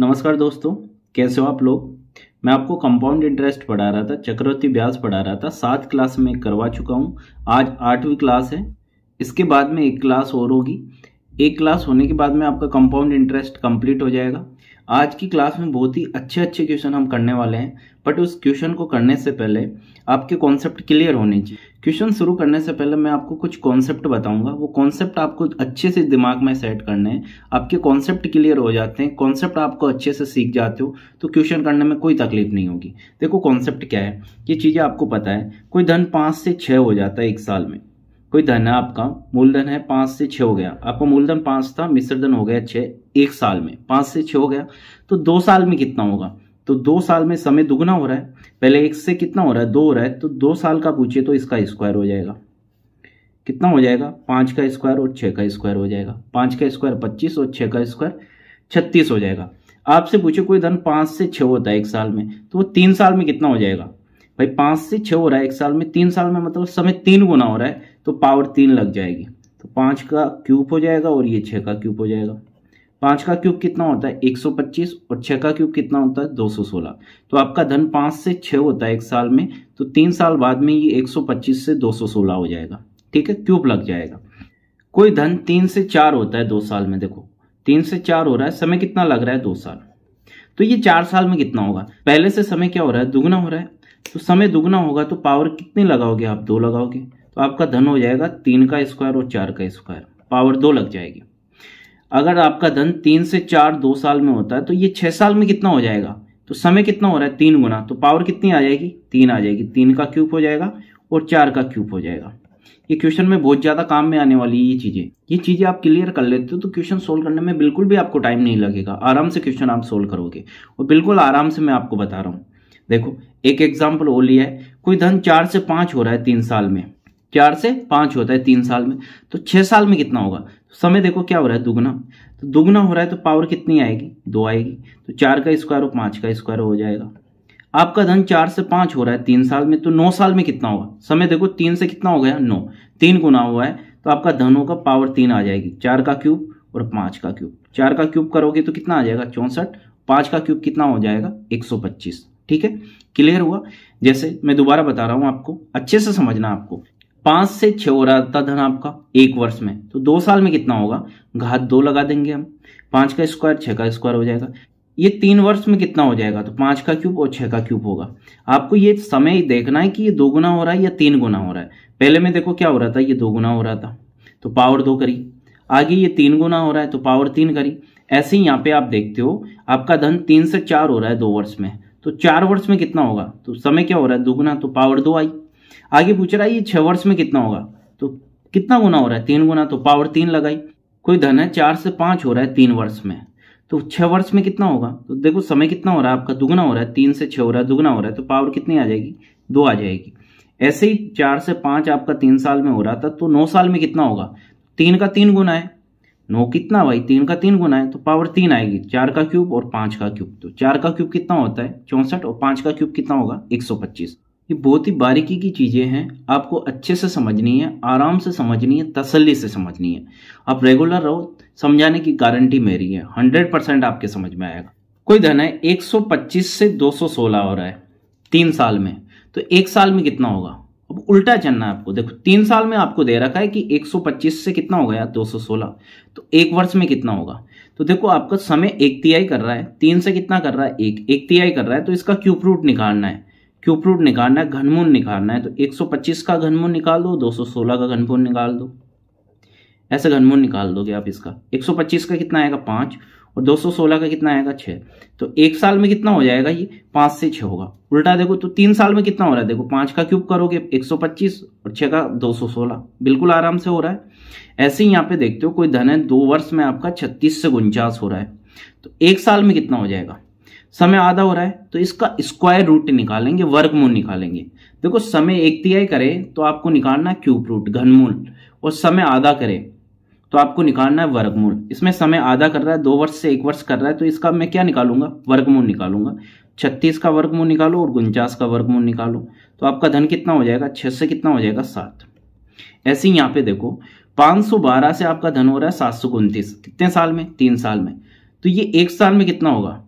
नमस्कार दोस्तों कैसे हो आप लोग मैं आपको कंपाउंड इंटरेस्ट पढ़ा रहा था चक्रवर्ती ब्याज पढ़ा रहा था सात क्लास में करवा चुका हूँ आज आठवीं क्लास है इसके बाद में एक क्लास और होगी एक क्लास होने के बाद में आपका कंपाउंड इंटरेस्ट कंप्लीट हो जाएगा आज की क्लास में बहुत ही अच्छे अच्छे क्वेश्चन हम करने वाले हैं बट उस क्वेश्चन को करने से पहले आपके कॉन्सेप्ट क्लियर होने चाहिए क्वेश्चन शुरू करने से पहले मैं आपको कुछ कॉन्सेप्ट बताऊंगा वो कॉन्सेप्ट आपको अच्छे से दिमाग में सेट करने हैं आपके कॉन्सेप्ट क्लियर हो जाते हैं कॉन्सेप्ट आपको अच्छे से सीख जाते हो तो क्वेश्चन करने में कोई तकलीफ नहीं होगी देखो कॉन्सेप्ट क्या है ये चीज़ें आपको पता है कोई धन पाँच से छः हो जाता है एक साल में कोई धन है आपका मूलधन है पाँच से छः हो गया आपका मूलधन पाँच था मिश्रधन हो गया छः एक साल में पांच से छ हो गया तो दो साल में कितना होगा तो दो साल में समय दुगना हो रहा है पहले एक से कितना हो रहा है दो हो रहा है तो दो साल का पूछिए तो इसका स्क्वायर हो जाएगा कितना हो जाएगा पांच का स्क्वायर और छह का स्क्वायर हो जाएगा पांच का स्क्वायर पच्चीस और छह का स्क्वायर छत्तीस हो जाएगा आपसे पूछे कोई धन पांच से छ होता है एक साल में तो वो तीन साल में कितना हो जाएगा भाई पांच से छ हो रहा है एक साल में तीन साल में मतलब समय तीन गुना हो रहा है तो पावर तीन लग जाएगी तो पांच का क्यूब हो जाएगा और ये छह का क्यूब हो जाएगा पाँच का क्यूब कितना होता है 125 और छः का क्यूब कितना होता है 216 तो आपका धन पाँच से छः होता है एक साल में तो तीन साल बाद में ये 125 से 216 हो जाएगा ठीक है क्यूब लग जाएगा कोई धन तीन से चार होता है दो साल में देखो तीन से चार हो रहा है समय कितना लग रहा है दो साल तो ये चार साल में कितना होगा पहले से समय क्या हो रहा है दुगना हो रहा है तो समय दुगना होगा तो पावर कितनी लगाओगे आप दो लगाओगे तो आपका धन हो जाएगा तीन का स्क्वायर और चार का स्क्वायर पावर दो लग जाएगी अगर आपका धन तीन से चार दो साल में होता है तो ये छह साल में कितना हो जाएगा तो समय कितना हो रहा है तीन गुना तो पावर कितनी आ जाएगी तीन आ जाएगी तीन का क्यूब हो जाएगा और चार का क्यूब हो जाएगा ये क्वेश्चन में बहुत ज़्यादा काम में आने वाली ये चीज़ें ये चीज़ें आप क्लियर कर लेते हो तो क्वेश्चन सोल्व करने में बिल्कुल भी आपको टाइम नहीं लगेगा आराम से क्वेश्चन आप सोल्व करोगे और बिल्कुल आराम से मैं आपको बता रहा हूँ देखो एक एग्जाम्पल और लिया है कोई धन चार से पांच हो रहा है तीन साल में चार से पांच होता है तीन साल में तो छह साल में कितना होगा तो समय देखो क्या हो रहा है दुगना तो दुगना हो रहा है तो पावर कितनी आएगी दो आएगी तो चार का स्क्वायर और पांच का स्क्वायर हो जाएगा आपका धन चार से पांच हो रहा है तीन साल में तो नौ साल में कितना होगा समय देखो तीन से कितना हो गया नौ तीन गुना हुआ है तो आपका धन होगा पावर तीन आ जाएगी चार का क्यूब और पांच का क्यूब चार का क्यूब करोगे तो कितना आ जाएगा चौंसठ पांच का क्यूब कितना हो जाएगा एक सौ पच्चीस ठीक है क्लियर हुआ जैसे मैं दोबारा बता रहा हूं आपको अच्छे से समझना आपको पांच से छ हो रहा था धन आपका एक वर्ष में तो दो साल में कितना होगा घात दो लगा देंगे हम पांच का स्क्वायर छह का स्क्वायर हो जाएगा ये तीन वर्ष में कितना हो जाएगा तो पांच का क्यूब और छह का क्यूब होगा आपको ये समय देखना है कि ये दो गुना हो रहा है या तीन गुना हो रहा है पहले में देखो क्या हो रहा था ये दो गुना हो रहा था तो पावर दो करी आगे ये तीन गुना हो रहा है तो पावर तीन करी ऐसे ही यहाँ पे आप देखते हो आपका धन तीन से चार हो रहा है दो वर्ष में तो चार वर्ष में कितना होगा तो समय क्या हो रहा है दोगुना तो पावर दो आई आगे पूछ रहा है ये छह वर्ष में कितना होगा तो कितना गुना हो रहा है तीन गुना तो पावर तीन लगाई कोई धन है चार से पांच हो रहा है तीन वर्ष में तो छह वर्ष में कितना होगा तो देखो समय कितना हो रहा है आपका दुगना हो रहा है तीन से छह हो रहा है दुगना हो रहा है तो पावर कितनी आ जाएगी दो आ जाएगी ऐसे ही चार से पांच आपका तीन साल में हो रहा था तो नौ साल में कितना होगा तीन का तीन गुना है नौ कितना भाई तीन का तीन गुना है तो पावर तीन आएगी चार का क्यूब और पांच का क्यूब तो चार का क्यूब कितना होता है चौंसठ और पांच का क्यूब कितना होगा एक सौ पच्चीस ये बहुत ही बारीकी की चीज़ें हैं आपको अच्छे से समझनी है आराम से समझनी है तसल्ली से समझनी है आप रेगुलर रहो समझाने की गारंटी मेरी है हंड्रेड परसेंट आपके समझ में आएगा कोई धन है 125 से 216 हो रहा है तीन साल में तो एक साल में कितना होगा अब उल्टा चलना है आपको देखो तीन साल में आपको दे रखा है कि 125 से कितना हो गया 216 तो एक वर्ष में कितना होगा तो देखो आपका समय एक तिहाई कर रहा है तीन से कितना कर रहा है एक एक तिहाई कर रहा है तो इसका क्यूब रूट निकालना है क्यूब रूट निकालना है घनमून निकालना है तो 125 का घनमून निकाल दो 216 का घनमून निकाल दो ऐसे घनमून निकाल दोगे आप इसका 125 का कितना आएगा पाँच और 216 का कितना आएगा छः तो एक साल में कितना हो जाएगा ये पाँच से छः होगा उल्टा देखो तो तीन साल में कितना हो रहा है देखो पाँच का क्यूब करोगे 125 और छः का 216 बिल्कुल आराम से हो रहा है ऐसे ही यहाँ पे देखते हो कोई धन है दो वर्ष में आपका छत्तीस से उनचास हो रहा है तो एक साल में कितना हो जाएगा समय आधा हो रहा है तो इसका स्क्वायर रूट निकालेंगे वर्गमूल निकालेंगे देखो समय एक तिहाई करे तो आपको निकालना है क्यूब रूट घनमूल और समय आधा करे तो आपको निकालना है वर्गमूल इसमें समय आधा कर रहा है दो वर्ष से एक वर्ष कर रहा है तो इसका मैं क्या निकालूंगा वर्गमूल निकालूंगा छत्तीस का वर्गमूल निकालो और उनचास का वर्गमूल निकालो तो आपका धन कितना हो जाएगा छह से कितना हो जाएगा सात ऐसे यहां यहाँ पे देखो 512 से आपका धन हो रहा है सात कितने साल में तीन साल में तो ये एक साल में कितना होगा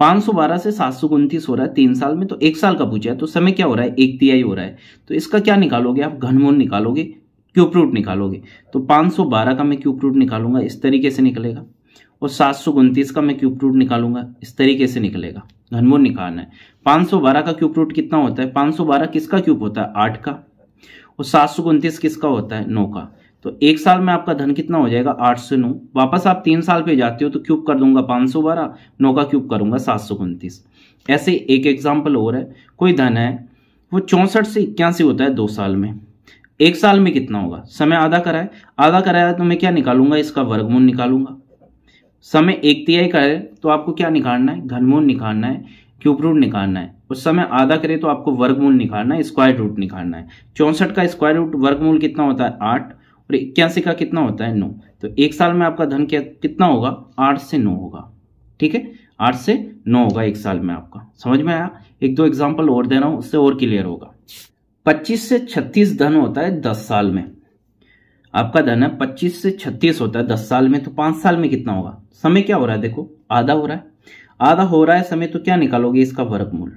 512 से सात सौ उनतीस हो रहा है तीन साल में तो एक साल का पूछा है तो समय क्या हो रहा है एक तिहाई हो रहा है तो इसका क्या निकालोगे आप घनमोल निकालोगे क्यूब रूट निकालोगे तो 512 का मैं क्यूब रूट निकालूंगा इस तरीके से निकलेगा और सात सौ उनतीस का मैं क्यूब रूट निकालूंगा इस तरीके से निकलेगा घनमोल निकालना है 512 का क्यूब रूट कितना होता है 512 किसका क्यूब होता है आठ का और सात सौ उनतीस किसका होता है नौ का तो एक साल में आपका धन कितना हो जाएगा आठ सौ नौ वापस आप तीन साल पे जाते हो तो क्यूब कर दूंगा पांच सौ बारह नौ का क्यूब करूंगा सात सौ उनतीस ऐसे एक एग्जाम्पल और है कोई धन है वो चौंसठ से इक्यासी होता है दो साल में एक साल में कितना होगा समय आधा कराए आधा कराया तो मैं क्या निकालूंगा इसका वर्गमूल निकालूंगा समय एक तिहाई करे तो आपको क्या निकालना है घनमूल निकालना है क्यूब रूट निकालना है और समय आधा करे तो आपको वर्गमूल निकालना है स्क्वायर रूट निकालना है चौंसठ का स्क्वायर रूट वर्गमूल कितना होता है आठ और इक्यासी का कितना होता है नौ तो एक साल में आपका धन क्या कितना होगा आठ से नौ होगा ठीक है आठ से नौ होगा एक साल में आपका समझ में आया एक दो एग्जाम्पल और दे रहा हूँ उससे और क्लियर होगा पच्चीस से छत्तीस धन होता है दस साल में आपका धन है पच्चीस से छत्तीस होता है दस साल में तो पांच साल में कितना होगा समय क्या हो रहा है देखो आधा हो रहा है आधा हो रहा है समय तो क्या निकालोगे इसका वर्गमूल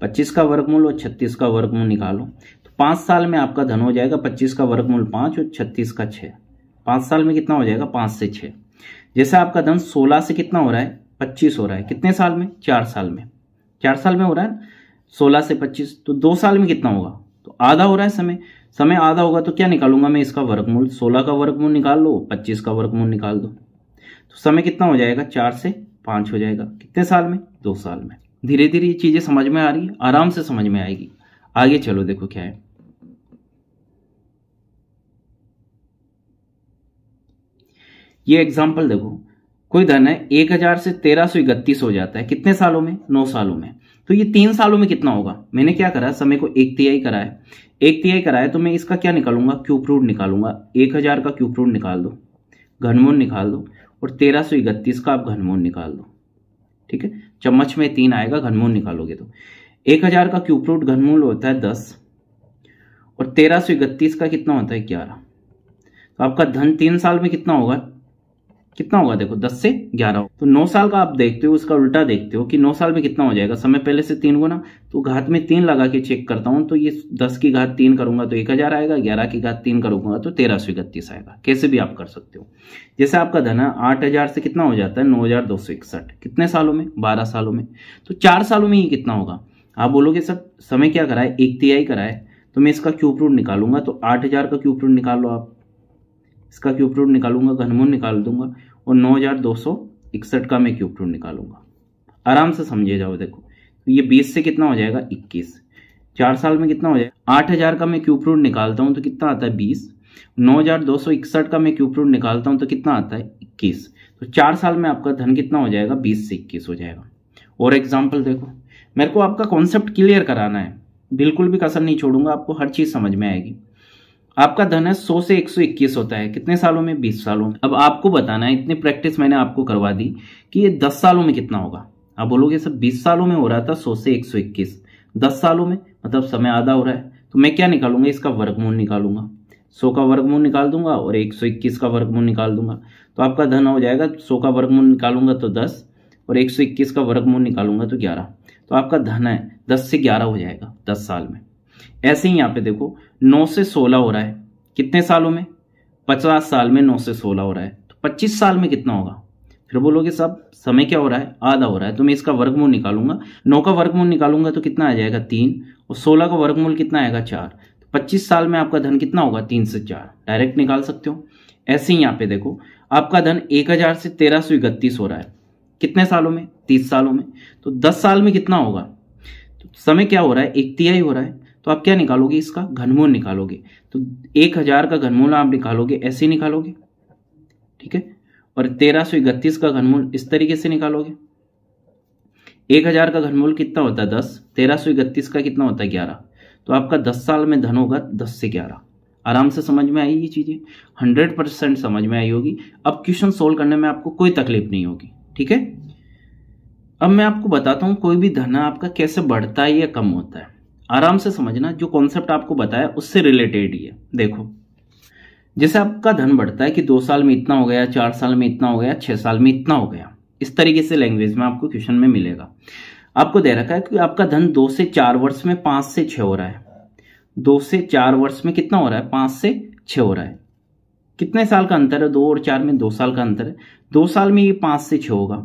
पच्चीस का वर्गमूल और छत्तीस का वर्गमूल निकालो पाँच साल में आपका धन हो जाएगा पच्चीस का वर्गमूल पाँच और छत्तीस का छः पाँच साल में कितना हो जाएगा पाँच से छः जैसे आपका धन सोलह से कितना हो रहा है पच्चीस हो रहा है कितने साल में चार साल में चार साल में हो रहा है सोलह से पच्चीस तो दो साल में कितना होगा तो आधा हो रहा है समय समय आधा होगा तो क्या निकालूंगा मैं इसका वर्गमूल सोलह का वर्गमूल निकाल लो पच्चीस का वर्गमूल निकाल दो तो समय कितना हो जाएगा चार से पाँच हो जाएगा कितने साल में दो साल में धीरे धीरे ये चीज़ें समझ में आ रही है आराम से समझ में आएगी आगे चलो देखो क्या है ये एग्जाम्पल देखो कोई धन है एक हजार से तेरह सौ इकतीस हो जाता है कितने सालों में नौ सालों में तो ये तीन सालों में कितना होगा मैंने क्या करा समय को एक तिहाई करा है एक तिहाई करा है तो मैं इसका क्या निकालूंगा क्यूब रूट निकालूंगा एक हजार का क्यूब रूट निकाल दो घनमूल निकाल दो और तेरह सौ इकतीस का आप घनमोन निकाल दो ठीक है चम्मच में तीन आएगा घनमूल निकालोगे तो एक हजार का क्यूब रूट घनमूल होता है दस और तेरह सो इकतीस का कितना होता है ग्यारह तो आपका धन तीन साल में कितना होगा कितना होगा देखो दस से ग्यारह तो नौ साल का आप देखते हो उसका उल्टा देखते हो कि नौ साल में कितना हो जाएगा समय पहले से तीन गुना तो घात में तीन लगा के चेक करता हूं तो ये दस की घात तीन करूंगा तो एक हजार आएगा ग्यारह की घात तीन करूंगा तो तेरह सौ इकतीस आएगा कैसे भी आप कर सकते हो जैसे आपका धन है आठ हजार से कितना हो जाता है नौ हजार दो सौ इकसठ कितने सालों में बारह सालों में तो चार सालों में ये कितना होगा आप बोलोगे सर समय क्या कराए एक तिहाई कराए तो मैं इसका क्यूब रूट निकालूंगा तो आठ हजार का क्यूब रूट निकाल लो आप इसका क्यूब रूट निकालूंगा घनमूल निकाल दूंगा और नौ हज़ार दो सौ इकसठ का मैं क्यूब रूट निकालूंगा आराम से समझे जाओ देखो तो ये बीस से कितना हो जाएगा इक्कीस चार साल में कितना हो जाएगा आठ हज़ार का मैं क्यूब रूट निकालता हूँ तो कितना आता है बीस नौ हज़ार दो सौ इकसठ का मैं क्यूब रूट निकालता हूँ तो कितना आता है इक्कीस तो चार साल में आपका धन कितना हो जाएगा बीस से इक्कीस हो जाएगा और एग्जाम्पल देखो मेरे को आपका कॉन्सेप्ट क्लियर कराना है बिल्कुल भी कसर नहीं छोड़ूंगा आपको हर चीज़ समझ में आएगी आपका धन है 100 से 121 होता है कितने सालों में 20 सालों में अब आपको बताना है इतनी प्रैक्टिस मैंने आपको करवा दी कि ये 10 सालों में कितना होगा आप बोलोगे सर 20 सालों में हो रहा था 100 से 121 10 सालों में मतलब समय आधा हो रहा है तो मैं क्या निकालूंगा इसका वर्गमूल निकालूंगा 100 का वर्गमूल निकाल दूंगा और इक्कीस का वर्गमूल निकाल दूंगा तो आपका धन हो जाएगा सौ का वर्गमूल निकालूंगा तो दस और इक्कीस का वर्गमूल निकालूंगा तो ग्यारह तो आपका धन है दस से ग्यारह हो जाएगा दस साल में ऐसे ही यहाँ पे देखो नौ से सोलह हो रहा है कितने सालों में पचास साल में नौ से सोलह हो रहा है तो पच्चीस साल में कितना होगा फिर बोलोगे सब समय क्या हो रहा है आधा हो रहा है तो मैं इसका वर्गमूल निकालूंगा नौ का वर्गमूल निकालूंगा तो कितना आ जाएगा तीन और सोलह का वर्गमूल कितना आएगा चार तो पच्चीस साल में आपका धन कितना होगा तीन से चार डायरेक्ट निकाल सकते हो ऐसे ही यहाँ पे देखो आपका धन एक हजार से तेरह सौ इकतीस हो रहा है कितने सालों में तीस सालों में तो दस साल में कितना होगा तो समय क्या हो रहा है एक तिहाई हो रहा है तो आप क्या निकालोगे इसका घनमूल निकालोगे तो एक हजार का घनमूल आप निकालोगे ऐसे निकालोगे ठीक है और तेरह सौ इकतीस का घनमूल इस तरीके से निकालोगे एक हजार का घनमूल कितना होता है दस तेरह सौ इकतीस का कितना होता है ग्यारह तो आपका दस साल में धन होगा दस से ग्यारह आराम से समझ में आई ये चीज़ें हंड्रेड परसेंट समझ में आई होगी अब क्वेश्चन सोल्व करने में आपको कोई तकलीफ नहीं होगी ठीक है अब मैं आपको बताता हूं कोई भी धन आपका कैसे बढ़ता है या कम होता है आराम से समझना जो कॉन्सेप्ट आपको बताया उससे रिलेटेड ही है देखो जैसे आपका धन बढ़ता है कि दो साल में इतना हो गया चार साल में इतना हो गया छह साल में इतना हो गया इस तरीके से लैंग्वेज में आपको क्वेश्चन में मिलेगा आपको दे रखा है कि आपका धन दो से चार वर्ष में पांच से छ हो रहा है दो से चार वर्ष में कितना हो रहा है पांच से छ हो रहा है कितने साल का अंतर है दो और चार में दो साल का अंतर है दो साल में ये पांच से छ होगा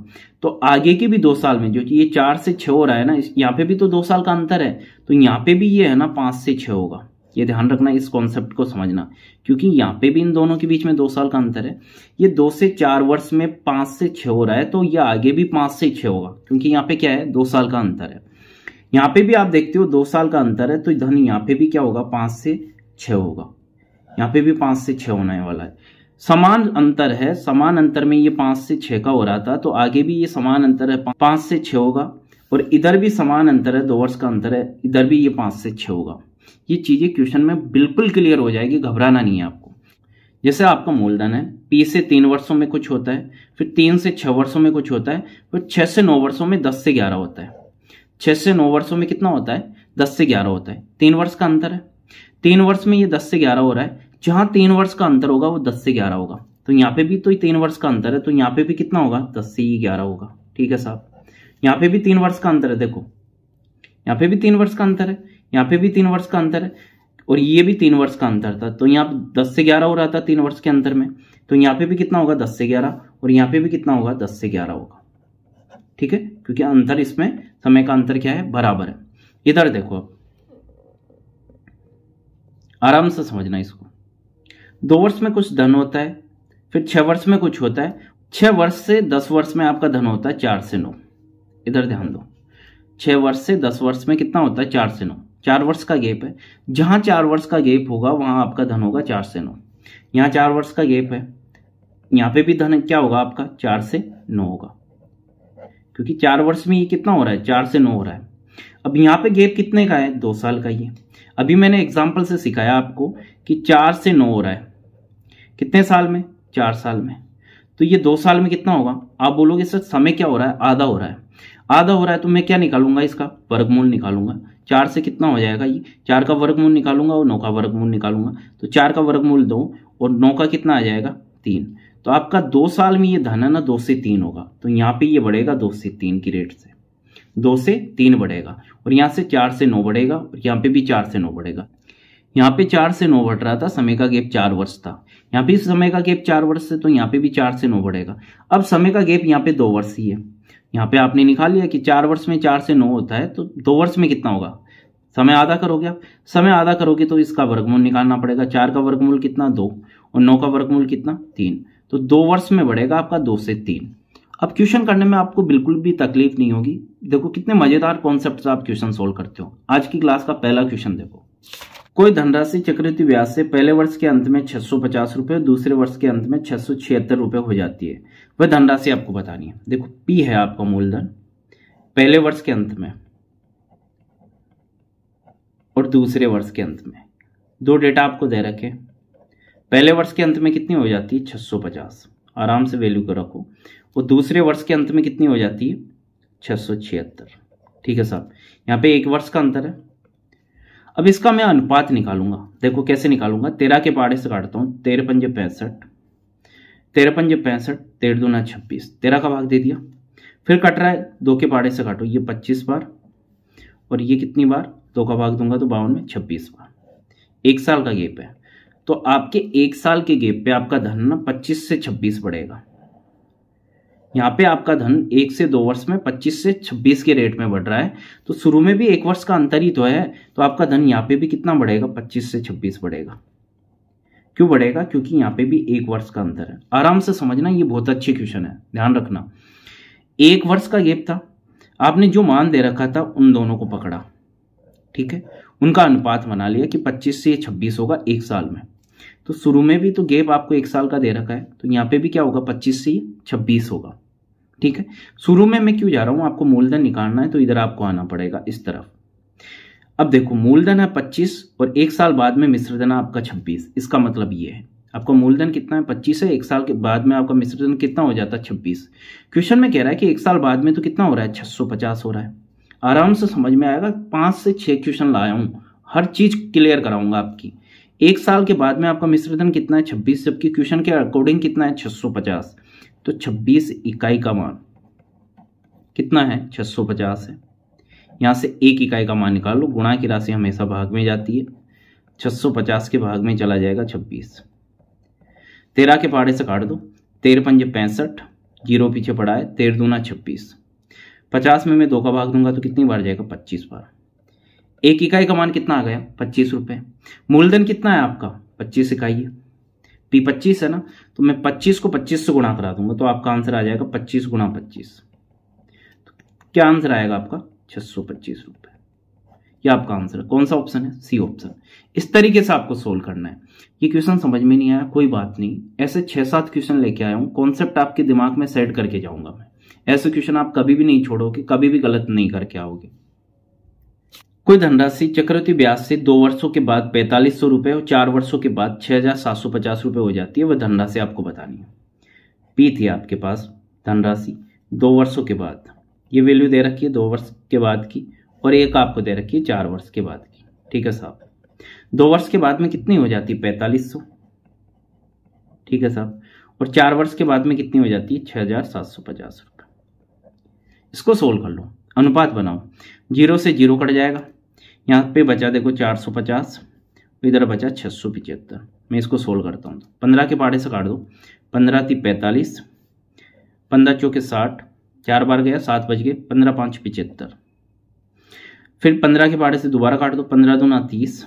तो आगे के भी दो साल में जो ये चार से छ हो रहा है ना यहाँ पे भी तो दो साल का अंतर है तो यहाँ पे भी ये है ना पांच से छ होगा ये ध्यान रखना इस कॉन्सेप्ट को समझना क्योंकि यहाँ पे भी इन दोनों के बीच में दो साल का अंतर है ये दो से चार वर्ष में पांच से छ हो रहा है तो ये आगे भी पांच से छ होगा क्योंकि यहाँ पे क्या है दो साल का अंतर है यहाँ पे भी आप देखते हो दो साल का अंतर है तो धन यहाँ पे भी क्या होगा पांच से छ होगा यहाँ पे भी पांच से छह होने वाला है समान अंतर है समान अंतर में ये पांच से छह का हो रहा था तो आगे भी ये समान अंतर है पांच से छह होगा और इधर भी समान अंतर है दो वर्ष का अंतर है इधर भी ये पांच से छह होगा ये चीज़ें क्वेश्चन में बिल्कुल क्लियर हो जाएगी घबराना नहीं है आपको जैसे आपका मूलधन है पी से तीन वर्षों में कुछ होता है फिर तीन से छह वर्षों में कुछ होता है फिर छह से नौ वर्षों में दस से ग्यारह होता है छह से नौ वर्षों में कितना होता है दस से ग्यारह होता है तीन वर्ष का अंतर है तीन वर्ष में ये दस से ग्यारह हो रहा है जहां तीन वर्ष का अंतर होगा वो दस से ग्यारह होगा तो यहाँ पे भी तो तीन वर्ष का अंतर है तो यहाँ पे भी कितना होगा दस से ग्यारह होगा ठीक है साहब यहाँ पे भी तीन वर्ष का अंतर है देखो यहाँ पे भी तीन वर्ष का अंतर है यहाँ पे भी तीन वर्ष का अंतर है और ये भी तीन वर्ष का अंतर था तो यहाँ पे दस से ग्यारह हो रहा था तीन वर्ष के अंतर में तो यहाँ पे भी कितना होगा दस से ग्यारह और यहाँ पे भी कितना होगा दस से ग्यारह होगा ठीक है क्योंकि अंतर इसमें समय का अंतर क्या है बराबर है इधर देखो आप आराम से समझना इसको दो वर्ष में कुछ धन होता है फिर छह वर्ष में कुछ होता है छह वर्ष से दस वर्ष में आपका धन होता है चार से नौ इधर ध्यान दो छह वर्ष से दस वर्ष में कितना होता है चार से नौ चार वर्ष का गेप है जहां चार वर्ष का गेप होगा वहां आपका धन होगा चार से नौ यहां चार वर्ष का गेप है यहां पे भी धन क्या होगा आपका चार से नौ होगा क्योंकि चार वर्ष में ये कितना हो रहा है चार से नौ हो रहा है अब यहां पे गेप कितने का है दो साल का है अभी मैंने एग्जाम्पल से सिखाया आपको कि चार से नौ हो रहा है कितने साल में चार साल में तो ये दो साल में कितना होगा आप बोलोगे सर समय क्या हो रहा है आधा हो रहा है आधा हो रहा है तो मैं क्या निकालूंगा इसका वर्गमूल निकालूंगा चार से कितना हो जाएगा ये चार का वर्गमूल निकालूंगा और नौ का वर्गमूल निकालूंगा तो चार का वर्गमूल दो और नौ का कितना आ जाएगा तीन तो आपका दो साल में ये धन है ना दो से तीन होगा तो यहाँ पे ये बढ़ेगा दो से तीन की रेट से दो से तीन बढ़ेगा और यहाँ से चार से नौ बढ़ेगा और यहाँ पे भी चार से नौ बढ़ेगा यहाँ पे चार से नौ बढ़ रहा था समय का गेप चार वर्ष था यहाँ पे समय का गैप चार वर्ष से तो यहाँ पे भी चार से नौ बढ़ेगा अब समय का गैप यहाँ पे दो वर्ष ही है यहाँ पे आपने निकाल लिया कि चार वर्ष में चार से नौ होता है तो दो वर्ष में कितना होगा समय आधा करोगे आप समय आधा करोगे तो इसका वर्गमूल निकालना पड़ेगा चार का वर्गमूल कितना दो और नौ का वर्गमूल कितना तीन तो दो वर्ष में बढ़ेगा आपका दो से तीन अब क्वेश्चन करने में आपको बिल्कुल भी तकलीफ नहीं होगी देखो कितने मजेदार कॉन्सेप्ट आप क्वेश्चन सोल्व करते हो आज की क्लास का पहला क्वेश्चन देखो कोई धनराशि चक्रवृद्धि ब्याज से पहले वर्ष के अंत में छह सौ पचास दूसरे वर्ष के अंत में छह सौ छिहत्तर हो जाती है वह धनराशि आपको बतानी है देखो पी है आपका मूलधन पहले वर्ष के अंत में और दूसरे वर्ष के अंत में दो डेटा आपको दे रखे पहले वर्ष के अंत में कितनी हो जाती है छह आराम से वैल्यू को रखो और दूसरे वर्ष के अंत में कितनी हो जाती है छह ठीक है साहब यहाँ पे एक वर्ष का अंतर है अब इसका मैं अनुपात निकालूंगा देखो कैसे निकालूंगा तेरह के पहाड़े से काटता हूँ तेरह पंजे पैंसठ तेरह पंजे पैंसठ तेरह दूना छब्बीस तेरह का भाग दे दिया फिर कट रहा है दो के पहाड़े से काटो ये पच्चीस बार और ये कितनी बार दो का भाग दूंगा तो बावन में छब्बीस बार एक साल का गेप है तो आपके एक साल के गेप पे आपका धन ना पच्चीस से छब्बीस बढ़ेगा यहाँ पे आपका धन एक से दो वर्ष में 25 से 26 के रेट में बढ़ रहा है तो शुरू में भी एक वर्ष का अंतर ही तो है तो आपका धन यहाँ पे भी कितना बढ़ेगा 25 से 26 बढ़ेगा क्यों बढ़ेगा क्योंकि यहाँ पे भी एक वर्ष का अंतर है आराम से समझना ये बहुत अच्छी क्वेश्चन है ध्यान रखना एक वर्ष का गेप था आपने जो मान दे रखा था उन दोनों को पकड़ा ठीक है उनका अनुपात बना लिया कि पच्चीस से छब्बीस होगा एक साल में तो शुरू में भी तो गैप आपको एक साल का दे रखा है तो यहाँ पे भी क्या होगा पच्चीस से छब्बीस होगा ठीक है शुरू में मैं क्यों जा रहा हूँ आपको मूलधन निकालना है तो इधर आपको आना पड़ेगा इस तरफ अब देखो मूलधन है पच्चीस और एक साल बाद में मिश्रधन आपका छब्बीस इसका मतलब ये है आपका मूलधन कितना है पच्चीस है एक साल के बाद में आपका मिश्रधन कितना हो जाता है छब्बीस क्वेश्चन में कह रहा है कि एक साल बाद में तो कितना हो रहा है छह पचास हो रहा है आराम से समझ में आएगा पांच से छह क्वेश्चन लाया हूं हर चीज़ क्लियर कराऊंगा आपकी एक साल के बाद में आपका मिश्रधन कितना है छब्बीस जबकि क्वेश्चन के अकॉर्डिंग कितना है पचास तो छब्बीस इकाई का मान कितना है पचास है यहां से एक इकाई का मान निकाल लो गुणा की राशि हमेशा भाग में जाती है पचास के भाग में चला जाएगा छब्बीस तेरह के पहाड़े से काट दो तेरह पंजे पैंसठ जीरो पीछे पड़ा है तेरह दूना छब्बीस पचास में मैं दो का भाग दूंगा तो कितनी बार जाएगा पच्चीस बार एक इकाई का मान कितना आ गया पच्चीस रुपये मूलधन कितना है आपका पच्चीस इकाई है पी पच्चीस है ना तो मैं पच्चीस को पच्चीस से गुणा करा दूंगा तो आपका आंसर आ जाएगा पच्चीस गुणा पच्चीस तो क्या आंसर आएगा आपका छह सौ पच्चीस रुपये यह आपका आंसर है कौन सा ऑप्शन है सी ऑप्शन इस तरीके से आपको सोल्व करना है ये क्वेश्चन समझ में नहीं आया कोई बात नहीं ऐसे छह सात क्वेश्चन लेके आया हूँ कॉन्सेप्ट आपके दिमाग में सेट करके जाऊंगा मैं ऐसे क्वेश्चन आप कभी भी नहीं छोड़ोगे कभी भी गलत नहीं करके आओगे कोई धनराशि चक्रवर्ती ब्याज से दो वर्षों के बाद पैंतालीस सौ रुपए और चार वर्षों के बाद छह हजार सात सौ पचास रुपए हो जाती है वह धनराशि आपको बतानी है पी थी आपके पास धनराशि दो वर्षों के बाद ये वैल्यू दे रखी है दो वर्ष के बाद की और एक आपको दे रखी है चार वर्ष के बाद की ठीक है साहब दो वर्ष के बाद में कितनी हो जाती है पैंतालीस सौ ठीक है साहब और चार वर्ष के बाद में कितनी हो जाती है छह हजार सात सौ पचास रुपये इसको सोल्व कर लो अनुपात बनाओ जीरो से जीरो कट जाएगा यहाँ पे बचा देखो 450 इधर बचा छः मैं इसको सोल्व करता हूँ पंद्रह के पाड़े से काट दो पंद्रह थी पैंतालीस पंद्रह चौके साठ चार बार गया सात बज गए पंद्रह पाँच पिचहत्तर फिर पंद्रह के पाड़े से दोबारा काट दो पंद्रह दो ना तीस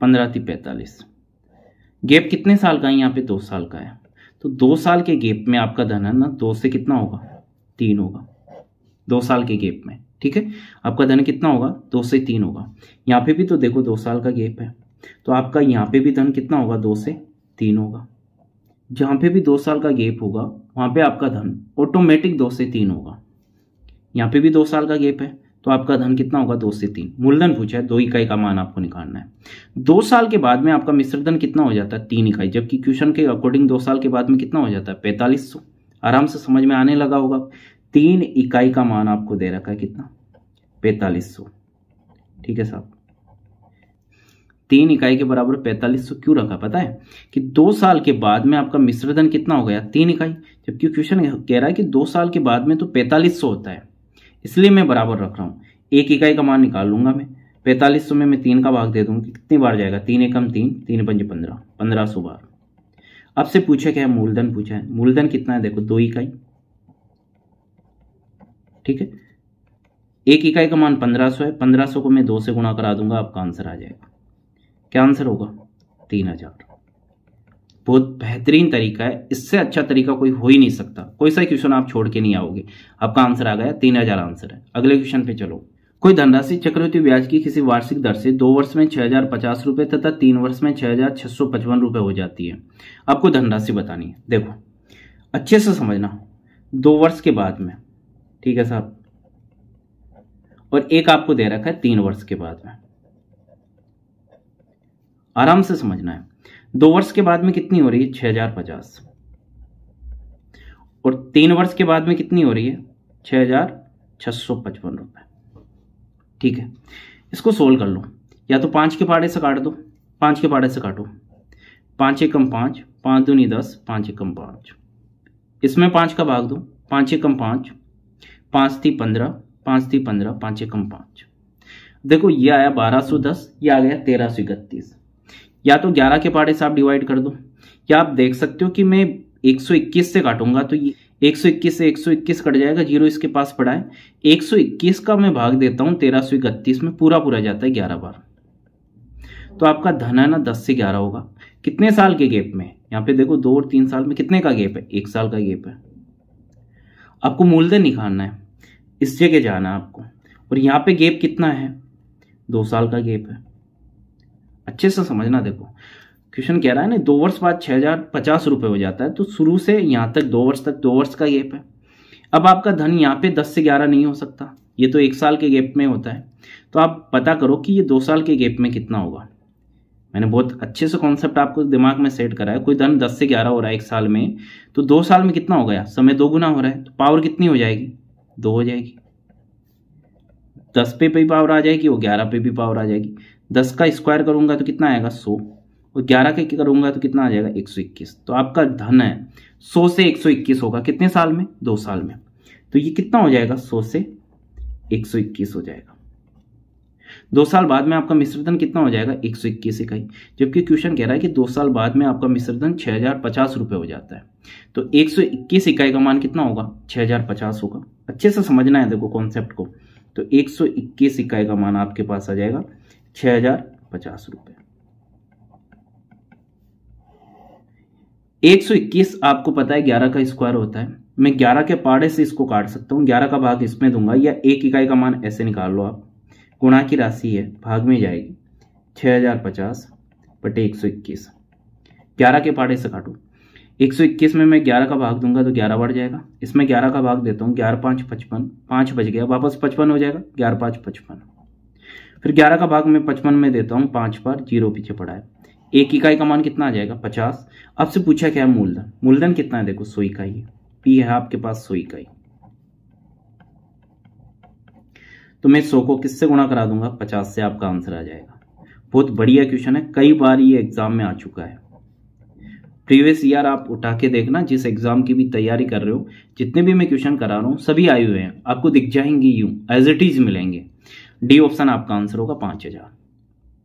पंद्रह थी पैंतालीस गैप कितने साल का है यहाँ पे दो साल का है तो दो साल के गैप में आपका धन है ना दो से कितना होगा तीन होगा दो साल के गैप में ठीक है आपका धन कितना होगा दो से तीन होगा यहाँ पे भी तो देखो दो साल का गैप है तो आपका यहाँ पे भी धन कितना होगा दो से तीन होगा जहाँ पे भी दो साल का गैप होगा वहाँ पे आपका धन ऑटोमेटिक दो से तीन होगा यहाँ पे भी दो साल का गैप है तो आपका धन कितना होगा दो से तीन मूलधन पूछा है दो इकाई का मान आपको निकालना है दो साल के बाद में आपका मिश्र धन कितना हो जाता है तीन इकाई जबकि क्वेश्चन के अकॉर्डिंग दो साल के बाद में कितना हो जाता है पैंतालीस आराम से समझ में आने लगा होगा तीन इकाई का मान आपको दे रखा है कितना पैंतालीस सौ ठीक है साहब तीन इकाई के बराबर पैंतालीस सौ क्यों रखा पता है कि दो साल के बाद में आपका मिश्रधन कितना हो गया तीन इकाई जबकि क्वेश्चन कह रहा है कि दो साल के बाद में तो पैतालीस सौ होता है इसलिए मैं बराबर रख रहा हूं एक इकाई का मान निकाल लूंगा मैं पैतालीस सौ में मैं तीन का भाग दे दूंगी कितनी बार जाएगा तीन एकम तीन तीन पंजे पंद्रह पंद्रह सौ बार अब से पूछे क्या है मूलधन पूछा है मूलधन कितना है देखो दो इकाई ठीक है एक इकाई का मान पंद्रह सौ है पंद्रह सौ को मैं दो से गुणा करा दूंगा आपका आंसर आ जाएगा क्या आंसर होगा तीन हजार बहुत बेहतरीन तरीका है इससे अच्छा तरीका कोई हो ही नहीं सकता कोई सा क्वेश्चन आप छोड़ के नहीं आओगे आपका आंसर आ गया तीन हजार आंसर है अगले क्वेश्चन पे चलो कोई धनराशि चक्रवर्ती ब्याज की किसी वार्षिक दर से दो वर्ष में छह हजार पचास रुपये तथा तीन वर्ष में छह हजार छह सौ पचपन रुपए हो जाती है आपको धनराशि बतानी है देखो अच्छे से समझना दो वर्ष के बाद में ठीक है साहब और एक आपको दे रखा है तीन वर्ष के बाद में आराम से समझना है दो वर्ष के बाद में कितनी हो रही है छह हजार पचास और तीन वर्ष के बाद में कितनी हो रही है छह हजार छह सौ पचपन रुपए ठीक है इसको सोल्व कर लो या तो पांच के पाड़े से काट दो पांच के पाड़े से काटो पांच एकम पांच पांच दूनी दस पांच एकम पांच इसमें पांच का भाग दो एक एकम पांच पांच थी पंद्रह पांच थी पंद्रह पांच एकम पांच देखो ये आया बारह सो दस ये आ गया तेरह सो इकतीस या तो ग्यारह के पहाड़े से आप डिवाइड कर दो या आप देख सकते हो कि मैं एक सौ इक्कीस से काटूंगा तो ये एक सौ इक्कीस से एक सौ इक्कीस कट जाएगा जीरो इसके पास पड़ा है एक सौ इक्कीस का मैं भाग देता हूं तेरह सौ इकतीस में पूरा पूरा जाता है ग्यारह बार तो आपका धन है ना दस से ग्यारह होगा कितने साल के गेप में यहाँ पे देखो दो और तीन साल में कितने का गेप है एक साल का गेप है आपको मूलधन निकालना है इस जगह जाना है आपको और यहाँ पे गेप कितना है दो साल का गेप है अच्छे से समझना देखो क्वेश्चन कह रहा है ना दो वर्ष बाद छः हजार पचास रुपये हो जाता है तो शुरू से यहाँ तक दो वर्ष तक दो वर्ष का गेप है अब आपका धन यहाँ पे दस से ग्यारह नहीं हो सकता ये तो एक साल के गेप में होता है तो आप पता करो कि ये दो साल के गेप में कितना होगा मैंने बहुत अच्छे से कॉन्सेप्ट आपको दिमाग में सेट करा है कोई धन दस से ग्यारह हो रहा है एक साल में तो दो साल में कितना हो गया समय दो गुना हो रहा है तो पावर कितनी हो जाएगी दो हो जाएगी दस पे भी पावर आ जाएगी और ग्यारह पे भी पावर आ जाएगी दस का स्क्वायर करूंगा तो कितना आएगा सौ और ग्यारह का करूंगा तो कितना आ जाएगा एक सौ इक्कीस तो आपका धन है सौ से एक सौ इक्कीस होगा कितने साल में दो साल में तो ये कितना हो जाएगा सौ से एक सौ इक्कीस हो जाएगा दो साल बाद में आपका मिश्रधन कितना हो जाएगा एक सौ इक्कीस इकाई जबकि क्वेश्चन कह रहा है कि दो साल बाद में आपका मिश्रधन छः हजार पचास रुपये हो जाता है तो एक सौ इक्कीस इकाई का मान कितना होगा छः हजार पचास होगा अच्छे से समझना है देखो कॉन्सेप्ट को तो एक सौ इक्कीस इकाई का मान आपके पास आ जाएगा छः हजार पचास रुपये एक सौ इक्कीस आपको पता है ग्यारह का स्क्वायर होता है मैं ग्यारह के पहाड़े से इसको काट सकता हूँ ग्यारह का भाग इसमें दूंगा या एक इकाई का मान ऐसे निकाल लो आप गुणा की राशि है भाग में जाएगी छः हजार पचास बटे एक सौ इक्कीस ग्यारह के पाड़े से काटो एक सौ इक्कीस में मैं ग्यारह का भाग दूंगा तो ग्यारह बढ़ जाएगा इसमें ग्यारह का भाग देता हूँ ग्यारह पाँच पचपन पाँच बज गया वापस पचपन हो जाएगा ग्यारह पाँच पचपन फिर ग्यारह का भाग मैं पचपन में देता हूँ पाँच बार जीरो पीछे पड़ा है एक इकाई का मान कितना आ जाएगा पचास आपसे पूछा क्या है मूलधन मूलधन कितना है देखो सोई इकाई है पी है आपके पास सौ इकाई तो मैं सौ को किससे गुणा करा दूंगा पचास से आपका आंसर आ जाएगा बहुत बढ़िया क्वेश्चन है कई बार ये एग्जाम में आ चुका है प्रीवियस ईयर आप उठा के देखना जिस एग्जाम की भी तैयारी कर रहे हो जितने भी मैं क्वेश्चन करा रहा हूँ सभी आए हुए हैं आपको दिख जाएंगे यू एज इट इज मिलेंगे डी ऑप्शन आपका आंसर होगा पाँच हजार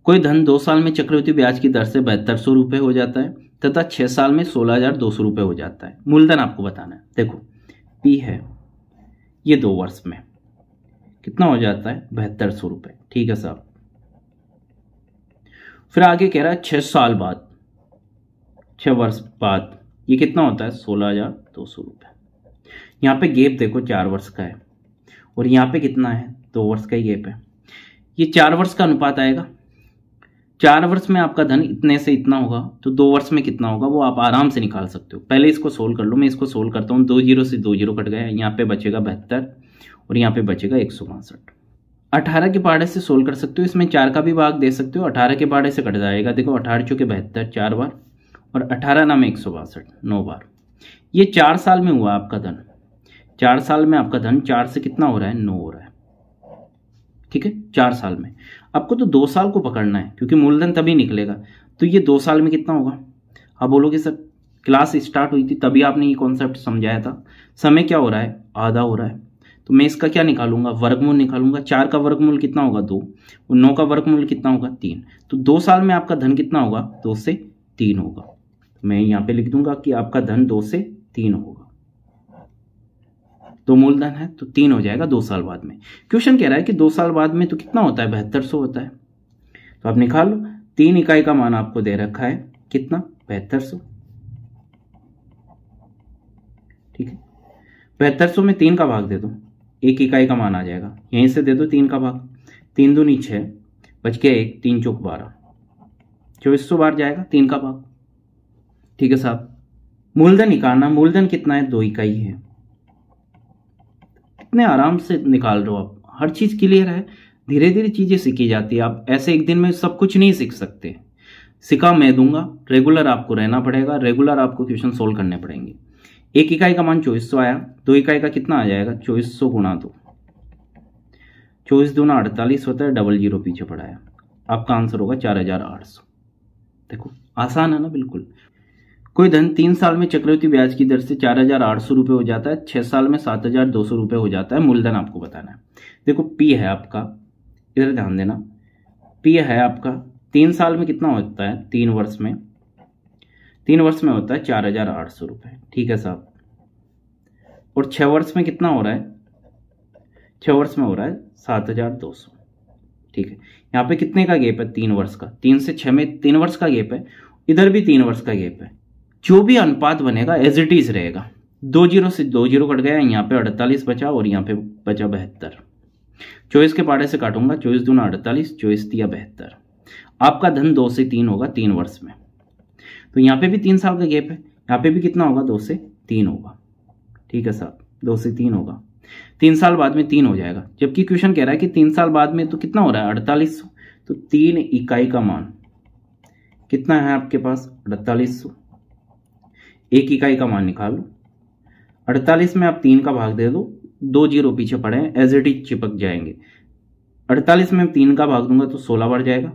कोई धन दो साल में चक्रवर्ती ब्याज की दर से बहत्तर सौ रुपये हो जाता है तथा छः साल में सोलह हजार दो सौ रुपये हो जाता है मूलधन आपको बताना है देखो पी है ये दो वर्ष में कितना हो जाता है बहत्तर सौ रुपये ठीक है साहब फिर आगे कह रहा है छः साल बाद छः वर्ष बाद ये कितना होता है सोलह हज़ार दो सौ रुपये यहाँ पर गेप देखो चार वर्ष का है और यहाँ पे कितना है दो वर्ष का ही गैप है ये चार वर्ष का अनुपात आएगा चार वर्ष में आपका धन इतने से इतना होगा तो दो वर्ष में कितना होगा वो आप आराम से निकाल सकते हो पहले इसको सोल्व कर लो मैं इसको सोल्व करता हूँ दो जीरो से दो जीरो कट गया यहाँ पे बचेगा बेहतर और यहाँ पे बचेगा एक सौ बासठ अठारह के पहाड़े से सोल्व कर सकते हो इसमें चार का भी भाग दे सकते हो अठारह के पहाड़े से कट जाएगा देखो अठारह चौके बहत्तर चार बार और अठारह नाम एक सौ बासठ नौ बार ये चार साल में हुआ आपका धन चार साल में आपका धन चार से कितना हो रहा है नौ हो रहा है ठीक है चार साल में आपको तो दो साल को पकड़ना है क्योंकि मूलधन तभी निकलेगा तो ये दो साल में कितना होगा आप बोलोगे सर क्लास स्टार्ट हुई थी तभी आपने ये कॉन्सेप्ट समझाया था समय क्या हो रहा है आधा हो रहा है तो मैं इसका क्या निकालूंगा वर्गमूल निकालूंगा चार का वर्गमूल कितना होगा दो और नौ का वर्गमूल कितना होगा तीन तो दो साल में आपका धन कितना होगा दो से तीन होगा तो मैं यहाँ पे लिख दूंगा कि आपका धन दो से तीन होगा दो मूलधन है तो तीन हो जाएगा दो साल बाद में क्वेश्चन कह रहा है कि दो साल बाद में तो कितना होता है बहत्तर सौ होता है तो आप निकाल लो तीन इकाई का मान आपको दे रखा है कितना बहत्तर ठीक है बहत्तर सौ में तीन का भाग दे दो एक इकाई का मान आ जाएगा यहीं से दे दो तीन का भाग तीन दो नीचे बच गया एक तीन चौक बारह चौबीस सौ बार जाएगा तीन का भाग ठीक है साहब मूलधन निकालना मूलधन कितना है दो इकाई है कितने आराम से निकाल रहे हो आप हर चीज़ क्लियर है धीरे धीरे चीज़ें सीखी जाती है आप ऐसे एक दिन में सब कुछ नहीं सीख सकते सिखा मैं दूंगा रेगुलर आपको रहना पड़ेगा रेगुलर आपको क्वेश्चन सोल्व करने पड़ेंगे एक इकाई का मान चौबीस सौ आया दो इकाई का कितना आ जाएगा चौबीस सौ गुणा दो चौबीस ना अड़तालीस होता है डबल जीरो पीछे पड़ाया आपका आंसर होगा चार हजार आठ सौ देखो आसान है ना बिल्कुल कोई धन तीन साल में चक्रवर्ती ब्याज की दर से चार हजार आठ सौ रुपये हो जाता है छह साल में सात हजार दो सौ रुपये हो जाता है मूलधन आपको बताना है देखो पी है आपका इधर ध्यान देना पी है आपका तीन साल में कितना होता है तीन वर्ष में तीन वर्ष में होता है चार हजार आठ सौ रुपये ठीक है साहब और छः वर्ष में कितना हो रहा है छः वर्ष में हो रहा है सात हजार दो सौ ठीक है यहाँ पे कितने का गेप है तीन वर्ष का तीन से छः में तीन वर्ष का गेप है इधर भी तीन वर्ष का गेप है जो भी अनुपात बनेगा एज इट इज रहेगा दो जीरो से दो जीरो कट गया यहाँ पे अड़तालीस बचा और यहाँ पे बचा बहत्तर चौबीस के पाड़े से काटूंगा चौबीस दूना अड़तालीस चौबीस दिया बहत्तर आपका धन दो से तीन होगा तीन वर्ष में तो यहाँ पे भी तीन साल का गैप है यहाँ पे भी कितना होगा दो से तीन होगा ठीक है साहब दो से तीन होगा तीन साल बाद में तीन हो जाएगा जबकि क्वेश्चन कह रहा है कि तीन साल बाद में तो कितना हो रहा है अड़तालीस तो तीन इकाई का मान कितना है आपके पास अड़तालीस एक इकाई का मान निकाल लो अड़तालीस में आप तीन का भाग दे दो दो जीरो पीछे पड़े हैं एज इट इज चिपक जाएंगे अड़तालीस में तीन का भाग दूंगा तो सोलह बढ़ जाएगा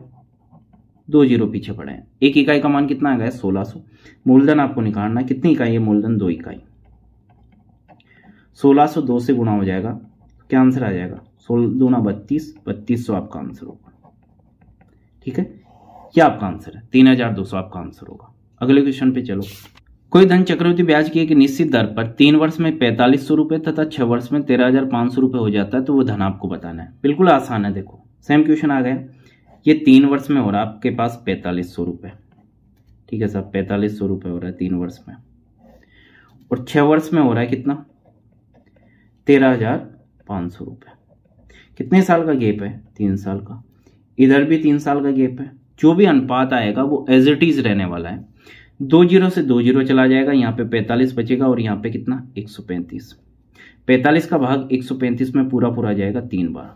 दो जीरो पीछे पड़े हैं एक इकाई का मान कितना आ गया सोलह सो मूलधन आपको निकालना है कितनी इकाई है मूलधन दो इकाई सोलह सो दो से गुणा हो जाएगा क्या आंसर आ जाएगा सोलह दो ना बत्तीस बत्तीस सौ आपका आंसर होगा ठीक है क्या आपका आंसर है तीन हजार दो सौ आपका आंसर होगा अगले क्वेश्चन पे चलो कोई धन चक्रवर्ती ब्याज की एक निश्चित दर पर तीन वर्ष में पैंतालीस सौ रुपये तथा छह वर्ष में तेरह हजार पाँच सौ रुपये हो जाता है तो वो धन आपको बताना है बिल्कुल आसान है देखो सेम क्वेश्चन आ गया ये तीन वर्ष में हो रहा है आपके पास पैंतालीस सौ रुपये ठीक है साहब पैंतालीस सौ रुपये हो रहा है तीन वर्ष में और छः वर्ष में हो रहा है कितना तेरह हजार पाँच सौ रुपये कितने साल का गेप है तीन साल का इधर भी तीन साल का गेप है जो भी अनुपात आएगा वो एज इट इज रहने वाला है दो जीरो से दो जीरो चला जाएगा यहाँ पे पैंतालीस बचेगा और यहाँ पे कितना एक सौ पैंतीस पैंतालीस का भाग एक सौ पैंतीस में पूरा पूरा जाएगा तीन बार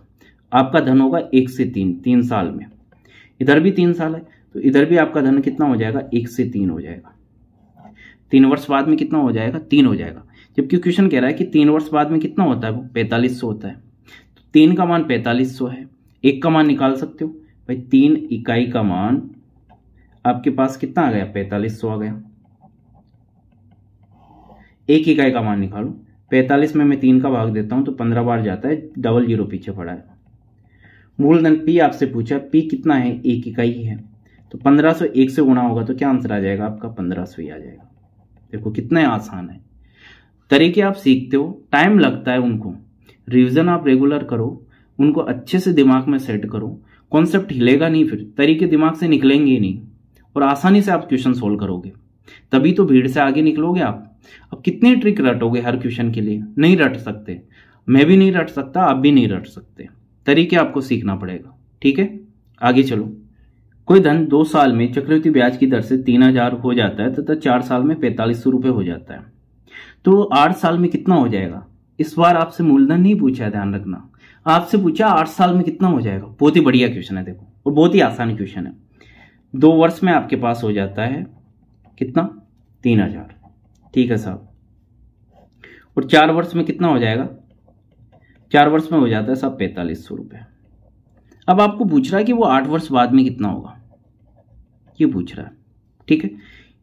आपका धन होगा एक से तीन तीन साल में इधर भी तीन साल है तो इधर भी आपका धन कितना हो जाएगा एक से तीन हो जाएगा तीन वर्ष बाद में कितना हो जाएगा तीन हो जाएगा जबकि क्वेश्चन कह रहा है कि तीन वर्ष बाद में कितना होता है वो पैंतालीस सौ होता है तो तीन का मान पैंतालीस सौ है एक का मान निकाल सकते हो भाई तीन इकाई का मान आपके पास कितना आ गया पैंतालीस सौ आ गया एक इकाई का मान निकालो पैंतालीस में मैं तीन का भाग देता हूं तो पंद्रह बार जाता है डबल जीरो पीछे पड़ा है मूलधन पी आपसे पूछा पी कितना है एक इकाई है तो पंद्रह सौ एक से गुणा होगा तो क्या आंसर आ जाएगा आपका पंद्रह सौ ही आ जाएगा देखो कितने आसान है तरीके आप सीखते हो टाइम लगता है उनको रिविज़न आप रेगुलर करो उनको अच्छे से दिमाग में सेट करो कॉन्सेप्ट हिलेगा नहीं फिर तरीके दिमाग से निकलेंगे ही नहीं और आसानी से आप क्वेश्चन सोल्व करोगे तभी तो भीड़ से आगे निकलोगे आप अब कितनी ट्रिक रटोगे हर क्वेश्चन के लिए नहीं रट सकते मैं भी नहीं रट सकता आप भी नहीं रट सकते तरीके आपको सीखना पड़ेगा ठीक है आगे चलो कोई धन दो साल में चक्रवृद्धि ब्याज की दर से तीन हजार हो जाता है तथा चार साल में पैंतालीस सौ रुपये हो जाता है तो आठ साल में कितना हो जाएगा इस बार आपसे मूलधन नहीं पूछा ध्यान रखना आपसे पूछा आठ साल में कितना हो जाएगा बहुत ही बढ़िया क्वेश्चन है देखो और बहुत ही आसान क्वेश्चन है दो वर्ष में आपके पास हो जाता है कितना तीन हजार ठीक है साहब और चार वर्ष में कितना हो जाएगा चार वर्ष में हो जाता है सब पैंतालीस सौ रुपये अब आपको पूछ रहा है कि वो आठ वर्ष बाद में कितना होगा ये पूछ रहा है ठीक है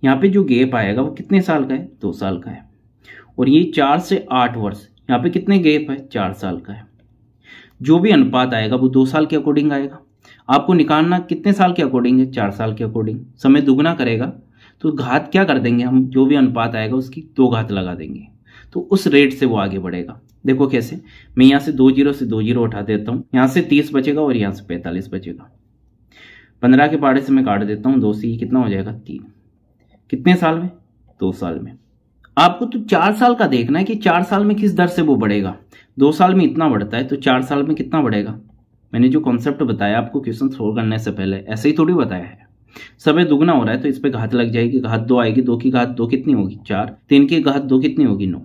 यहाँ पे जो गैप आएगा वो कितने साल का है दो साल का है और ये चार से आठ वर्ष यहाँ पे कितने गैप है चार साल का है जो भी अनुपात आएगा वो दो साल के अकॉर्डिंग आएगा आपको निकालना कितने साल के अकॉर्डिंग है चार साल के अकॉर्डिंग समय दुगना करेगा तो घात क्या कर देंगे हम जो भी अनुपात आएगा उसकी दो घात लगा देंगे तो उस रेट से वो आगे बढ़ेगा देखो कैसे मैं यहां से दो जीरो से दो जीरो उठा देता हूँ यहां से तीस बचेगा और यहां से पैंतालीस बचेगा पंद्रह के पहाड़े से मैं काट देता हूँ दो से ये कितना हो जाएगा तीन कितने साल में दो साल में आपको तो चार साल का देखना है कि चार साल में किस दर से वो बढ़ेगा दो साल में इतना बढ़ता है तो चार साल में कितना बढ़ेगा मैंने जो कॉन्सेप्ट बताया आपको क्वेश्चन सोल्व करने से पहले ऐसे ही थोड़ी बताया है समय दुगना हो रहा है तो इस पे घात लग जाएगी घात दो आएगी दो की घात दो कितनी होगी चार तीन की घात दो कितनी होगी नौ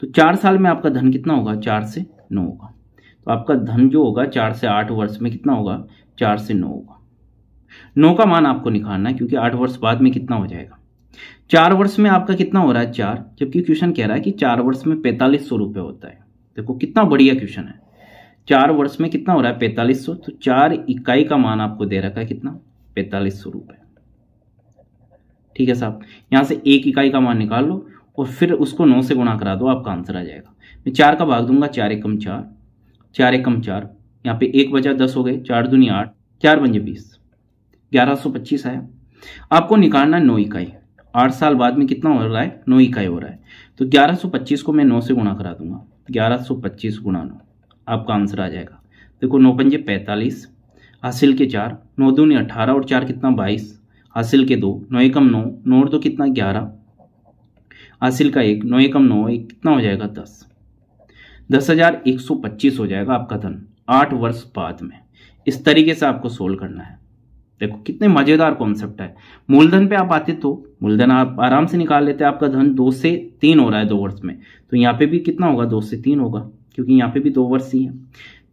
तो चार साल में आपका धन कितना होगा चार से नौ होगा तो आपका धन जो होगा चार से आठ वर्ष में कितना होगा चार से नौ होगा नौ का मान आपको निकालना है क्योंकि आठ वर्ष बाद में कितना हो जाएगा चार वर्ष में आपका कितना हो रहा है चार जबकि क्वेश्चन कह रहा है कि चार वर्ष में पैंतालीस सौ रुपये होता है देखो कितना बढ़िया क्वेश्चन है चार वर्ष में कितना हो रहा है पैंतालीस सौ तो चार इकाई का मान आपको दे रखा है कितना पैंतालीस सौ रुपये ठीक है साहब यहाँ से एक इकाई का मान निकाल लो और फिर उसको नौ से गुणा करा दो आपका आंसर आ जाएगा मैं चार का भाग दूंगा चार एकम चार चार एकम चार यहाँ पे एक बजा दस हो गए चार दुनिया आठ चार पंजे बीस ग्यारह सौ पच्चीस आया आपको निकालना नौ इकाई आठ साल बाद में कितना हो रहा है नौ इकाई हो रहा है तो ग्यारह सौ पच्चीस को मैं नौ से गुणा करा दूंगा ग्यारह सौ पच्चीस गुणा नौ आपका आंसर आ जाएगा देखो नौ पंजे पैंतालीस हासिल के चार नौ दूनी अठारह और चार कितना बाईस हासिल के दो नौ एकम नौ नौ और दो कितना ग्यारह हासिल का एक नौ एकम नौ एक कितना हो जाएगा दस दस हजार एक सौ पच्चीस हो जाएगा आपका धन आठ वर्ष बाद में इस तरीके से आपको सोल्व करना है देखो कितने मजेदार कॉन्सेप्ट है मूलधन पे आप आते तो मूलधन आप आराम से निकाल लेते आपका धन दो से तीन हो रहा है दो वर्ष में तो यहाँ पे भी कितना होगा दो से तीन होगा क्योंकि यहाँ पे भी दो वर्ष ही है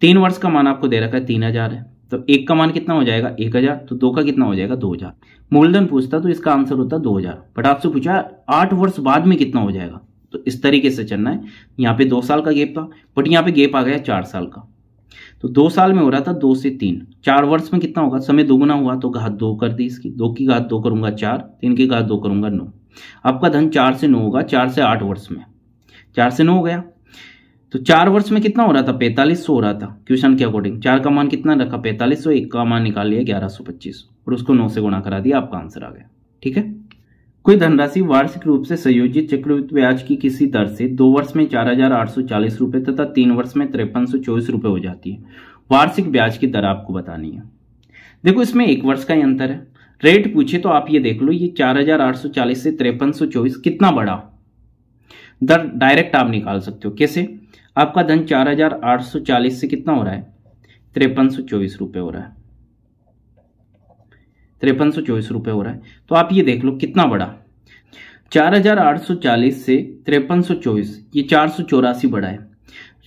तीन वर्ष का मान आपको दे रखा है तीन हजार है तो एक का मान कितना हो जाएगा एक हजार तो दो का कितना हो जाएगा दो हजार मूलधन पूछता तो इसका आंसर होता दो हजार बट आपसे पूछा आठ वर्ष बाद में कितना हो जाएगा तो इस तरीके से चलना है यहाँ पे दो साल का गेप था बट यहाँ पे गेप आ गया चार साल का तो दो साल में हो रहा था दो से तीन चार वर्ष में कितना होगा समय दोगुना हुआ तो घात दो कर दी इसकी दो की घात दो करूंगा चार तीन की घात दो करूंगा नौ आपका धन चार से नौ होगा चार से आठ वर्ष में चार से नौ हो गया तो चार वर्ष में कितना हो रहा था पैंतालीस सौ हो रहा था क्वेश्चन के अकॉर्डिंग चार का मान कितना रखा पैंतालीस सौ एक का मान निकाल लिया ग्यारह सौ पच्चीस और उसको नौ से गुणा करा दिया आपका आंसर आ गया ठीक है कोई धनराशि वार्षिक रूप से संयोजित चक्रवृत्त ब्याज की किसी दर से दो वर्ष में चार हजार आठ सौ चालीस रुपए तथा तीन वर्ष में तिरपन सौ चौबीस रुपए हो जाती है वार्षिक ब्याज की दर आपको बतानी है देखो इसमें एक वर्ष का ही अंतर है रेट पूछे तो आप ये देख लो ये चार हजार आठ सौ चालीस से तिरपन सौ चौबीस कितना बड़ा दर डायरेक्ट आप निकाल सकते हो कैसे आपका धन चार हजार आठ सौ चालीस से कितना हो रहा है त्रेपन सौ चौबीस रुपये हो रहा है त्रेपन सौ चौबीस रुपये हो रहा है तो आप ये देख लो कितना बड़ा चार हजार आठ सौ चालीस से त्रेपन सौ चौबीस ये चार सौ चौरासी बड़ा है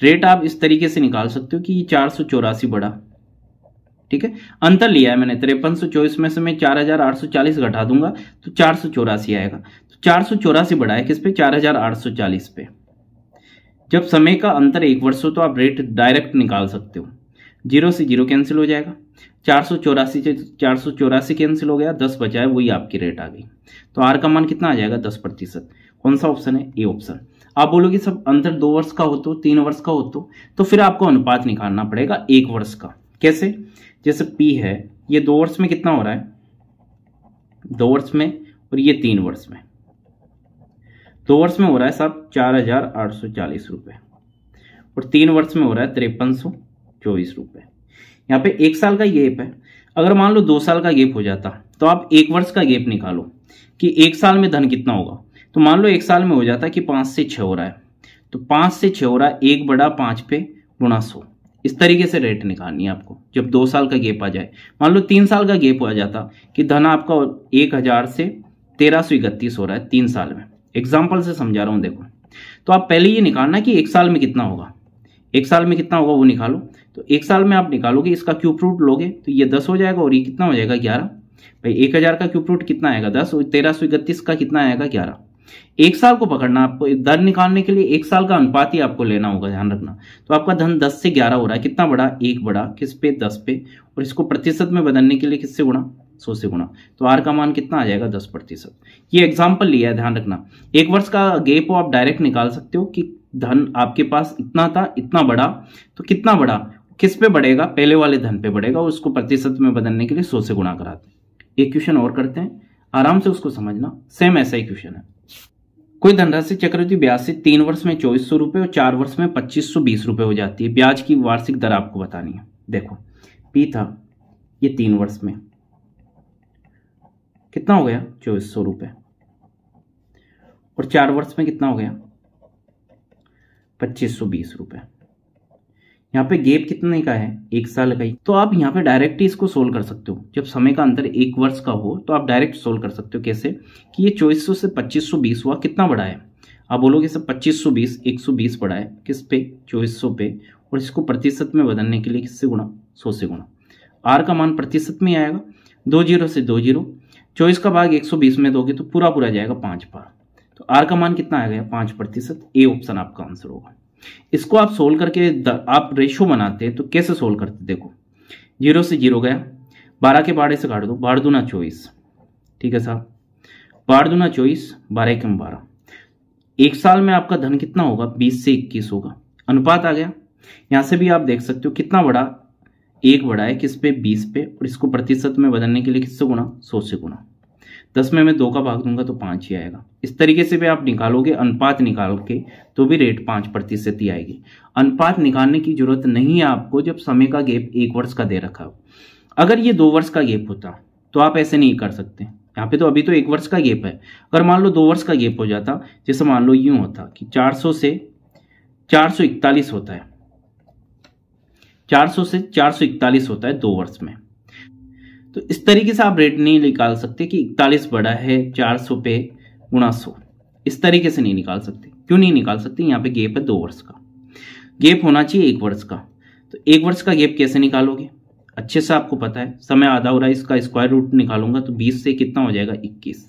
रेट आप इस तरीके से निकाल सकते हो कि ये चार सौ चौरासी बड़ा ठीक है अंतर लिया है मैंने त्रेपन सौ चौबीस में से मैं चार हजार आठ सौ चालीस घटा दूंगा तो चार सौ चौरासी आएगा तो चार सौ चौरासी बढ़ा है किस पे चार हजार आठ सौ चालीस पे जब समय का अंतर एक वर्ष हो तो आप रेट डायरेक्ट निकाल सकते हो जीरो से जीरो कैंसिल हो जाएगा चार सौ चौरासी से चार सौ चौरासी कैंसिल हो गया दस है वही आपकी रेट आ गई तो आर का मान कितना आ जाएगा दस प्रतिशत कौन सा ऑप्शन है ए ऑप्शन आप बोलोगे सब अंतर दो वर्ष का हो तो तीन वर्ष का हो तो, तो फिर आपको अनुपात निकालना पड़ेगा एक वर्ष का कैसे जैसे पी है ये दो वर्ष में कितना हो रहा है दो वर्ष में और ये तीन वर्ष में दो वर्ष में हो रहा है साहब चार हजार आठ सौ चालीस रुपये और तीन वर्ष में हो रहा है तिरपन सौ चौबीस रुपये यहाँ पे एक साल का गेप है अगर मान लो दो साल का गेप हो जाता तो आप एक वर्ष का गेप निकालो कि एक साल में धन कितना होगा तो मान लो एक साल में हो जाता कि पाँच से छः हो रहा है तो पाँच से छः हो रहा है एक बड़ा पाँच पे गुणा सौ इस तरीके से रेट निकालनी है आपको जब दो साल का गेप आ जाए मान लो तीन साल का गेप आ जाता कि धन आपका एक हज़ार से तेरह सौ इकतीस हो रहा है तीन साल में एग्जाम्पल से समझा रहा हूँ देखो तो आप पहले ये निकालना कि एक साल में कितना होगा एक साल में कितना होगा वो निकालो तो एक साल में आप निकालोगे इसका क्यूब रूट लोगे तो ये दस हो जाएगा और ये कितना हो जाएगा ग्यारह भाई एक हज़ार का क्यूब रूट कितना आएगा दस और तेरह सौ इकतीस का कितना आएगा ग्यारह एक साल को पकड़ना आपको दर निकालने के लिए एक साल का अनुपात ही आपको लेना होगा ध्यान रखना तो आपका धन दस से ग्यारह हो रहा है कितना बड़ा एक बड़ा किस पे दस पे और इसको प्रतिशत में बदलने के लिए किससे गुणा सौ से गुणा तो आर का मान कितना आ जाएगा दस प्रतिशत ये एग्जाम्पल लिया है ध्यान रखना एक वर्ष का गेप आप डायरेक्ट निकाल सकते हो कि धन आपके पास इतना था इतना बड़ा तो कितना बड़ा किस पे बढ़ेगा पहले वाले धन पे बढ़ेगा उसको प्रतिशत में बदलने के लिए सौ से गुणा कराते हैं एक क्वेश्चन और करते हैं आराम से उसको समझना सेम ऐसा ही क्वेश्चन है कोई धनराशि चक्रवर्ती ब्याज से तीन वर्ष में चौबीस सौ रुपये और चार वर्ष में पच्चीस सौ बीस रुपये हो जाती है ब्याज की वार्षिक दर आपको बतानी है देखो पी था ये तीन वर्ष में कितना हो गया चौबीस सौ रुपये और चार वर्ष में कितना हो गया पच्चीस सौ बीस रुपये यहाँ पे गेप कितने का है एक साल का ही तो आप यहाँ पे डायरेक्ट इसको सोल्व कर सकते हो जब समय का अंतर एक वर्ष का हो तो आप डायरेक्ट सोल्व कर सकते हो कैसे कि ये चौबीस सौ से पच्चीस सौ बीस हुआ कितना बड़ा है आप बोलोगे सर पच्चीस सौ बीस एक सौ बीस बड़ा है किस पे चौबीस सौ पे और इसको प्रतिशत में बदलने के लिए किससे गुणा सौ से गुणा आर का मान प्रतिशत में आएगा दो जीरो से दो जीरो चौबीस का भाग 120 में दोगे तो पूरा पूरा जाएगा पांच बार तो आर का मान कितना आ गया पांच प्रतिशत ए ऑप्शन आपका आंसर होगा इसको आप सोल्व करके आप रेशो बनाते हैं तो कैसे सोल्व करते देखो जीरो से जीरो गया बारह के बारह से काट दो बारह दूना चौबीस ठीक है साहब बारह दूना चौबीस बारह के बारह एक साल में आपका धन कितना होगा बीस से इक्कीस होगा अनुपात आ गया यहां से भी आप देख सकते हो कितना बड़ा एक बढ़ाए किस पे बीस पे और इसको प्रतिशत में बदलने के लिए किससे गुणा सौ से गुणा दस में मैं दो का भाग दूंगा तो पांच ही आएगा इस तरीके से भी आप निकालोगे अनुपात निकाल के तो भी रेट पांच प्रतिशत ही आएगी अनुपात निकालने की जरूरत नहीं है आपको जब समय का गैप एक वर्ष का दे रखा हो अगर ये दो वर्ष का गैप होता तो आप ऐसे नहीं कर सकते यहाँ पे तो अभी तो एक वर्ष का गैप है अगर मान लो दो वर्ष का गैप हो जाता जैसे मान लो यूं होता कि चार से चार होता है 400 से 441 होता है दो वर्ष में तो इस तरीके से आप रेट नहीं निकाल सकते कि इकतालीस बड़ा है 400 पे गुणा इस तरीके से नहीं निकाल सकते क्यों नहीं निकाल सकते यहाँ पे गेप है दो वर्ष का गेप होना चाहिए एक वर्ष का तो एक वर्ष का गेप कैसे निकालोगे अच्छे से आपको पता है समय आधा हो रहा है इसका स्क्वायर रूट निकालूंगा तो बीस से कितना हो जाएगा इक्कीस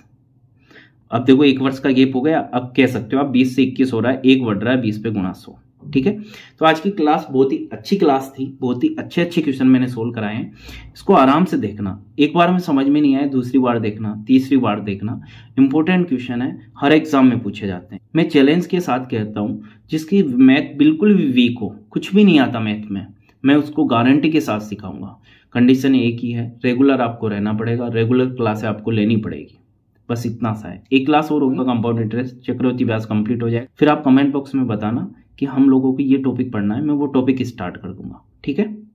अब देखो एक वर्ष का गेप हो गया अब कह सकते हो आप 20 से 21 हो रहा है एक बढ़ रहा है 20 पे गुणा सौ ठीक है तो आज की क्लास बहुत ही अच्छी क्लास थी बहुत ही अच्छे अच्छे क्वेश्चन मैंने सोल्व कराए हैं इसको आराम से देखना एक बार में समझ में नहीं आए दूसरी बार देखना तीसरी बार देखना इंपॉर्टेंट क्वेश्चन है हर एग्जाम में पूछे जाते हैं मैं चैलेंज के साथ कहता हूँ जिसकी मैथ बिल्कुल भी वीक हो कुछ भी नहीं आता मैथ में मैं उसको गारंटी के साथ सिखाऊंगा कंडीशन एक ही है रेगुलर आपको रहना पड़ेगा रेगुलर क्लासें आपको लेनी पड़ेगी बस इतना सा है एक क्लास और होगा कंपाउंड इंटरेस्ट चक्रवर्ती ब्याज कंप्लीट हो जाए फिर आप कमेंट बॉक्स में बताना कि हम लोगों को ये टॉपिक पढ़ना है मैं वो टॉपिक स्टार्ट कर दूंगा ठीक है